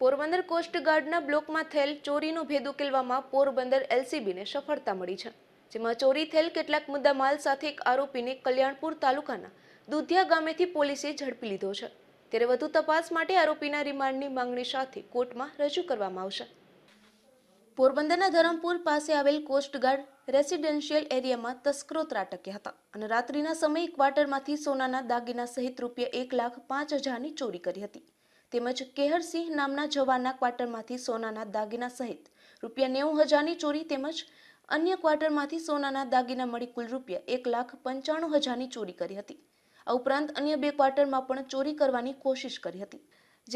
પોરબંદર કોસ્ટગાર્ડના બ્લોકમાં થયેલ ચોરીનો ભેદ ઉકેલવામાં પોરબંદર એલસીબીને સફળતા મળી છે જેમાં ચોરી થયેલ કેટલાક મુદ્દા માલ સાથે એક આરોપીને કલ્યાણપુર તાલુકાના દુધિયા ગામેથી પોલીસે ઝડપી લીધો છે ત્યારે વધુ તપાસ માટે આરોપીના રિમાન્ડની માંગણી સાથે કોર્ટમાં રજૂ કરવામાં આવશે પોરબંદરના ધરમપુર પાસે આવેલ કોસ્ટગાર્ડ રેસિડેન્શિયલ એરિયામાં તસ્કરો ત્રાટક્યા હતા અને રાત્રિના સમયે ક્વાર્ટરમાંથી સોનાના દાગીના સહિત રૂપિયા એક લાખ પાંચ હજારની ચોરી કરી હતી તેમજ કેહરસિંહ નામના જવાનના ક્વાર્ટરમાંથી સોનાના દાગીના સહિત રૂપિયા નેવું હજારની ચોરી તેમજ અન્ય ક્વાર્ટરમાંથી સોનાના દાગીના મળી કુલ રૂપિયા એક લાખ પંચાણું હજારની ચોરી કરી હતી આ ઉપરાંત અન્ય બે ક્વાર્ટરમાં પણ ચોરી કરવાની કોશિશ કરી હતી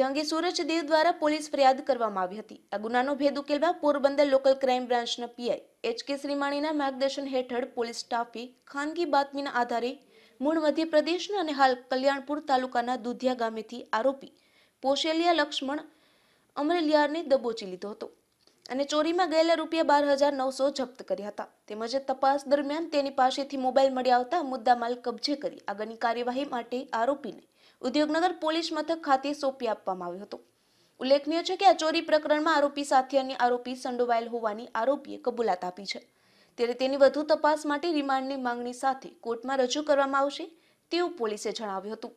જે અંગે સુરજ દેવ દ્વારા પોલીસ ફરિયાદ કરવામાં આવી હતી આ ગુનાનો ભેદ ઉકેલવા પોરબંદર લોકલ ક્રાઇમ બ્રાન્ચના પીઆઈ એચ કે શ્રીમાણીના માર્ગદર્શન હેઠળ પોલીસ સ્ટાફે ખાનગી બાતમીના આધારે મૂળ મધ્યપ્રદેશના અને હાલ કલ્યાણપુર તાલુકાના દુધિયા ગામેથી આરોપી પોશેલિયા લક્ષ્મણ અમરેલિયાને દબોચી લીધો હતો અને ચોરીમાં ગયેલા રૂપિયા બાર હજાર નવસો જપ્ત કર્યા હતા તેમજ તપાસ દરમિયાન તેની પાસેથી મોબાઈલ મળી આવતા મુદ્દામાલ કબજે કરી આગળની કાર્યવાહી માટે આરોપીને ઉદ્યોગનગર પોલીસ મથક ખાતે સોંપી આપવામાં આવ્યો હતો ઉલ્લેખનીય છે કે આ ચોરી પ્રકરણમાં આરોપી સાથે અન્ય આરોપી સંડોવાયેલ હોવાની આરોપીએ કબૂલાત આપી છે ત્યારે તેની વધુ તપાસ માટે રિમાન્ડની માંગણી સાથે કોર્ટમાં રજૂ કરવામાં આવશે તેવું પોલીસે જણાવ્યું હતું